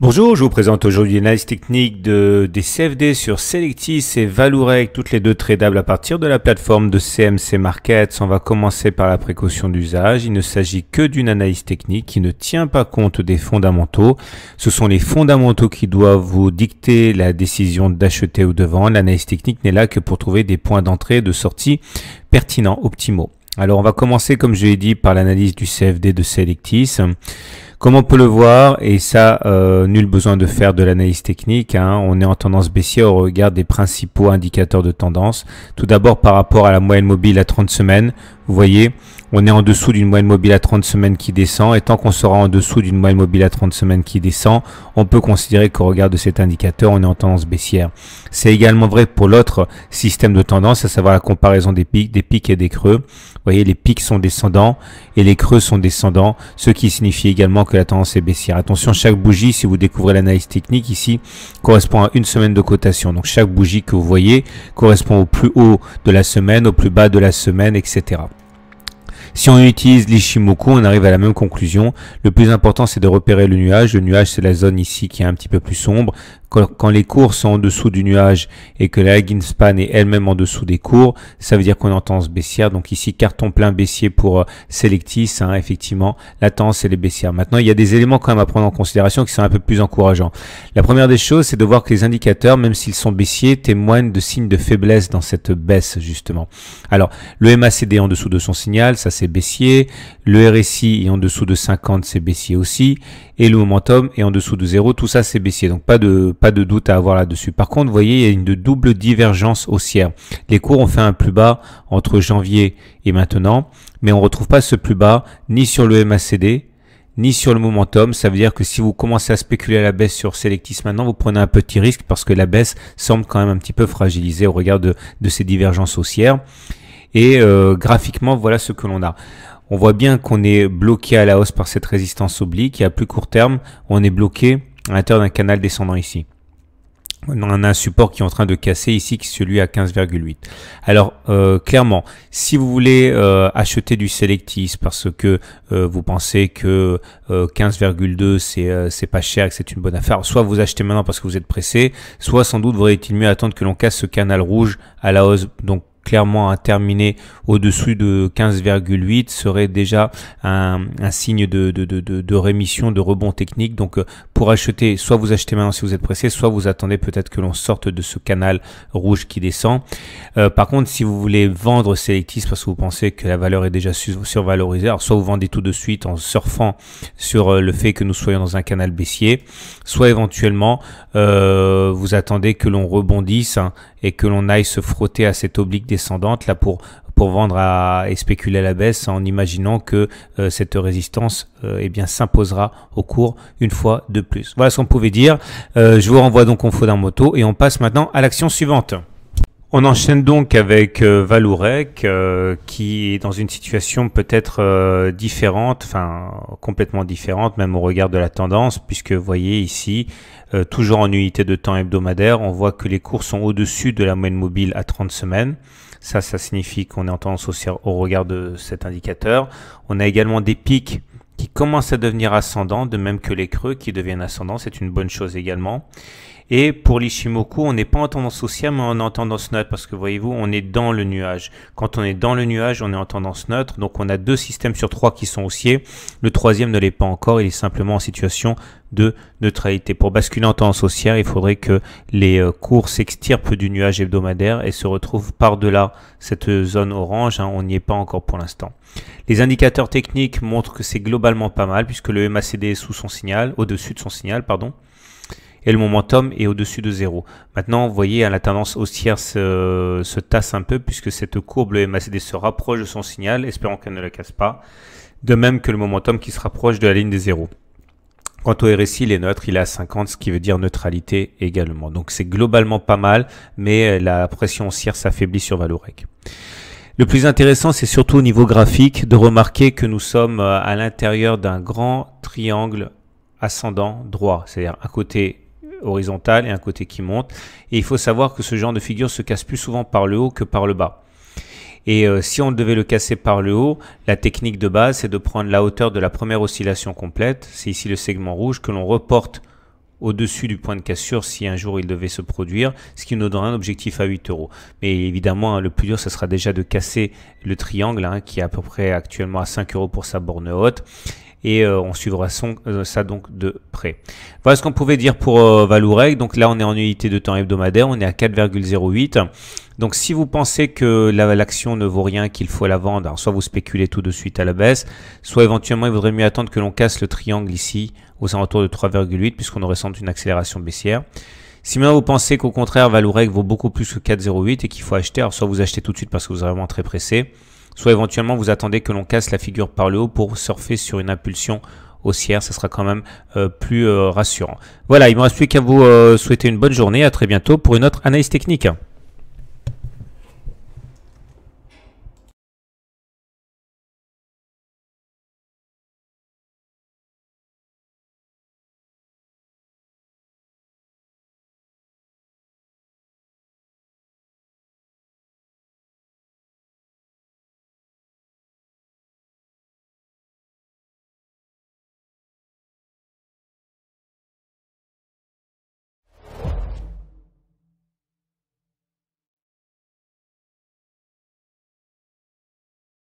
Bonjour, je vous présente aujourd'hui l'analyse technique de, des CFD sur Selectis et Valourec, toutes les deux tradables à partir de la plateforme de CMC Markets. On va commencer par la précaution d'usage. Il ne s'agit que d'une analyse technique qui ne tient pas compte des fondamentaux. Ce sont les fondamentaux qui doivent vous dicter la décision d'acheter ou de vendre. L'analyse technique n'est là que pour trouver des points d'entrée et de sortie pertinents, optimaux. Alors on va commencer comme je l'ai dit par l'analyse du CFD de Selectis. Comme on peut le voir, et ça, euh, nul besoin de faire de l'analyse technique, hein, on est en tendance baissière au regard des principaux indicateurs de tendance. Tout d'abord, par rapport à la moyenne mobile à 30 semaines, vous voyez, on est en dessous d'une moyenne mobile à 30 semaines qui descend, et tant qu'on sera en dessous d'une moyenne mobile à 30 semaines qui descend, on peut considérer qu'au regard de cet indicateur, on est en tendance baissière. C'est également vrai pour l'autre système de tendance, à savoir la comparaison des pics, des pics et des creux. Vous voyez, les pics sont descendants et les creux sont descendants, ce qui signifie également que la tendance est baissière. Attention, chaque bougie, si vous découvrez l'analyse technique ici, correspond à une semaine de cotation. Donc chaque bougie que vous voyez correspond au plus haut de la semaine, au plus bas de la semaine, etc. Si on utilise l'Ishimoku, on arrive à la même conclusion. Le plus important, c'est de repérer le nuage. Le nuage, c'est la zone ici qui est un petit peu plus sombre. Quand les cours sont en dessous du nuage et que la lagging span est elle-même en dessous des cours, ça veut dire qu'on entend ce baissière. Donc ici, carton plein baissier pour euh, Selectis. Hein, effectivement, la tendance, et les baissières Maintenant, il y a des éléments quand même à prendre en considération qui sont un peu plus encourageants. La première des choses, c'est de voir que les indicateurs, même s'ils sont baissiers, témoignent de signes de faiblesse dans cette baisse, justement. Alors, le MACD en dessous de son signal, ça c'est baissier. Le RSI est en dessous de 50, c'est baissier aussi. Et le momentum est en dessous de 0, tout ça c'est baissier. Donc pas de pas de doute à avoir là-dessus. Par contre, vous voyez, il y a une double divergence haussière. Les cours ont fait un plus bas entre janvier et maintenant, mais on retrouve pas ce plus bas ni sur le MACD, ni sur le momentum. Ça veut dire que si vous commencez à spéculer à la baisse sur Selectis maintenant, vous prenez un petit risque parce que la baisse semble quand même un petit peu fragilisée au regard de, ces divergences haussières. Et euh, graphiquement, voilà ce que l'on a. On voit bien qu'on est bloqué à la hausse par cette résistance oblique et à plus court terme, on est bloqué à l'intérieur d'un canal descendant ici on a un support qui est en train de casser ici, qui est celui à 15,8. Alors euh, clairement, si vous voulez euh, acheter du Selectis parce que euh, vous pensez que 15,2 c'est c'est pas cher, que c'est une bonne affaire, soit vous achetez maintenant parce que vous êtes pressé, soit sans doute vaudrait-il mieux attendre que l'on casse ce canal rouge à la hausse, donc clairement à terminer au-dessus de 15,8 serait déjà un, signe de, de, rémission, de rebond technique. Donc euh, pour acheter, soit vous achetez maintenant si vous êtes pressé, soit vous attendez peut-être que l'on sorte de ce canal rouge qui descend. Euh, par contre, si vous voulez vendre Selectis parce que vous pensez que la valeur est déjà survalorisée, alors soit vous vendez tout de suite en surfant sur euh, le fait que nous soyons dans un canal baissier, soit éventuellement vous attendez que l'on rebondisse hein, et que l'on aille se frotter à cette oblique descendante là pour pour vendre à, et spéculer à la baisse en imaginant que euh, cette résistance euh, eh bien s'imposera au cours une fois de plus. Voilà ce qu'on pouvait dire. Euh, je vous renvoie donc en fond d'un moto et on passe maintenant à l'action suivante. On enchaîne donc avec euh, Valourec, euh, qui est dans une situation peut-être euh, différente, enfin complètement différente, même au regard de la tendance, puisque vous voyez ici, toujours en unité de temps hebdomadaire, on voit que les cours sont au-dessus de la moyenne mobile à 30 semaines. Ça, ça signifie qu'on est en tendance au regard de cet indicateur. On a également des pics qui commence à devenir ascendant, de même que les creux qui deviennent ascendants, c'est une bonne chose également. Et pour l'Ishimoku, on n'est pas en tendance haussière, mais on est en tendance neutre, parce que voyez-vous, on est dans le nuage. Quand on est dans le nuage, on est en tendance neutre, donc on a deux systèmes sur trois qui sont haussiers, le troisième ne l'est pas encore, il est simplement en situation de neutralité. Pour basculer en tendance haussière, il faudrait que les euh, cours s'extirpent du nuage hebdomadaire et se retrouvent par-delà cette zone orange. Hein. on n'y est pas encore pour l'instant. Les indicateurs techniques montrent que c'est globalement pas mal puisque le MACD est sous son signal, au-dessus de son signal, pardon et le momentum est au-dessus de zéro. Maintenant, vous voyez, hein, la tendance haussière se, se, tasse un peu puisque cette courbe, le MACD, se rapproche de son signal, espérons qu'elle ne la casse pas. De même que le momentum qui se rapproche de la ligne des zéros. Quant au RSI, il est neutre, il est à 50, ce qui veut dire neutralité également. Donc c'est globalement pas mal, mais euh, la pression cire s'affaiblit sur Valorec. Le plus intéressant, c'est surtout au niveau graphique de remarquer que nous sommes euh, à l'intérieur d'un grand triangle ascendant droit, c'est-à-dire un côté horizontal et un côté qui monte. Et il faut savoir que ce genre de figure se casse plus souvent par le haut que par le bas. Et euh, si on devait le casser par le haut, la technique de base, c'est de prendre la hauteur de la première oscillation complète, c'est ici le segment rouge, que l'on reporte au-dessus du point de cassure si un jour il devait se produire, ce qui nous donnerait un objectif à 8 euros. Mais évidemment, hein, le plus dur, ce sera déjà de casser le triangle, hein, qui est à peu près actuellement à 5 euros pour sa borne haute, et euh, on suivra euh, ça donc de près. Voilà ce qu'on pouvait dire pour euh, Donc là, on est en unité de temps hebdomadaire, on est à 4,08. Donc si vous pensez que l'action ne vaut rien, qu'il faut la vendre, alors soit vous spéculez tout de suite à la baisse, soit éventuellement il vaudrait mieux attendre que l'on casse le triangle ici aux alentours de 3,8 puisqu'on aurait senti une accélération baissière. Si maintenant vous pensez qu'au contraire Valourec vaut beaucoup plus que 4,08 et qu'il faut acheter, alors soit vous achetez tout de suite parce que vous êtes vraiment très pressé, soit éventuellement vous attendez que l'on casse la figure par le haut pour surfer sur une impulsion haussière, ça sera quand même euh, plus euh, rassurant. Voilà, il ne me reste plus qu'à vous euh, souhaiter une bonne journée, à très bientôt pour une autre analyse technique.